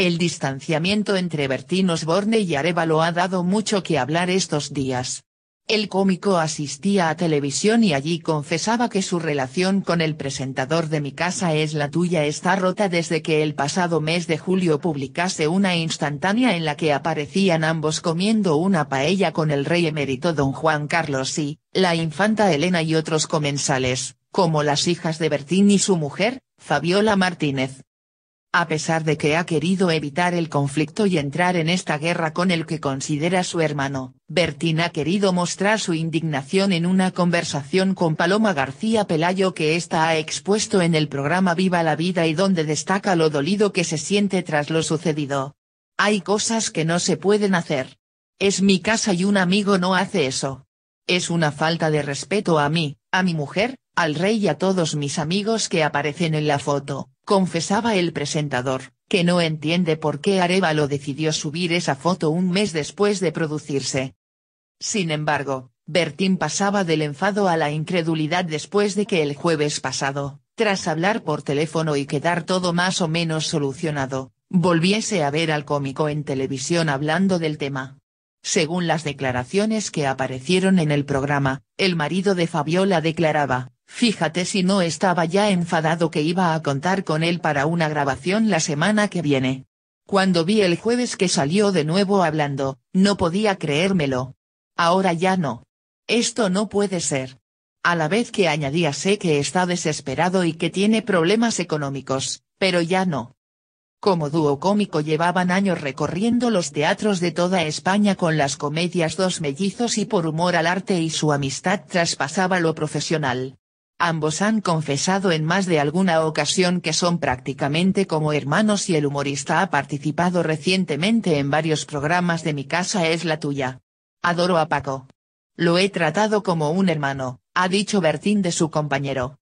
El distanciamiento entre Bertín Osborne y Arevalo ha dado mucho que hablar estos días. El cómico asistía a televisión y allí confesaba que su relación con el presentador de Mi casa es la tuya está rota desde que el pasado mes de julio publicase una instantánea en la que aparecían ambos comiendo una paella con el rey emérito don Juan Carlos y, la infanta Elena y otros comensales, como las hijas de Bertín y su mujer, Fabiola Martínez a pesar de que ha querido evitar el conflicto y entrar en esta guerra con el que considera su hermano, Bertín ha querido mostrar su indignación en una conversación con Paloma García Pelayo que ésta ha expuesto en el programa Viva la Vida y donde destaca lo dolido que se siente tras lo sucedido. Hay cosas que no se pueden hacer. Es mi casa y un amigo no hace eso. Es una falta de respeto a mí, a mi mujer, al rey y a todos mis amigos que aparecen en la foto, confesaba el presentador, que no entiende por qué Arevalo decidió subir esa foto un mes después de producirse. Sin embargo, Bertín pasaba del enfado a la incredulidad después de que el jueves pasado, tras hablar por teléfono y quedar todo más o menos solucionado, volviese a ver al cómico en televisión hablando del tema. Según las declaraciones que aparecieron en el programa, el marido de Fabiola declaraba, Fíjate si no estaba ya enfadado que iba a contar con él para una grabación la semana que viene. Cuando vi el jueves que salió de nuevo hablando, no podía creérmelo. Ahora ya no. Esto no puede ser. A la vez que añadía sé que está desesperado y que tiene problemas económicos, pero ya no. Como dúo cómico llevaban años recorriendo los teatros de toda España con las comedias Dos Mellizos y por humor al arte y su amistad traspasaba lo profesional. Ambos han confesado en más de alguna ocasión que son prácticamente como hermanos y el humorista ha participado recientemente en varios programas de Mi casa es la tuya. Adoro a Paco. Lo he tratado como un hermano, ha dicho Bertín de su compañero.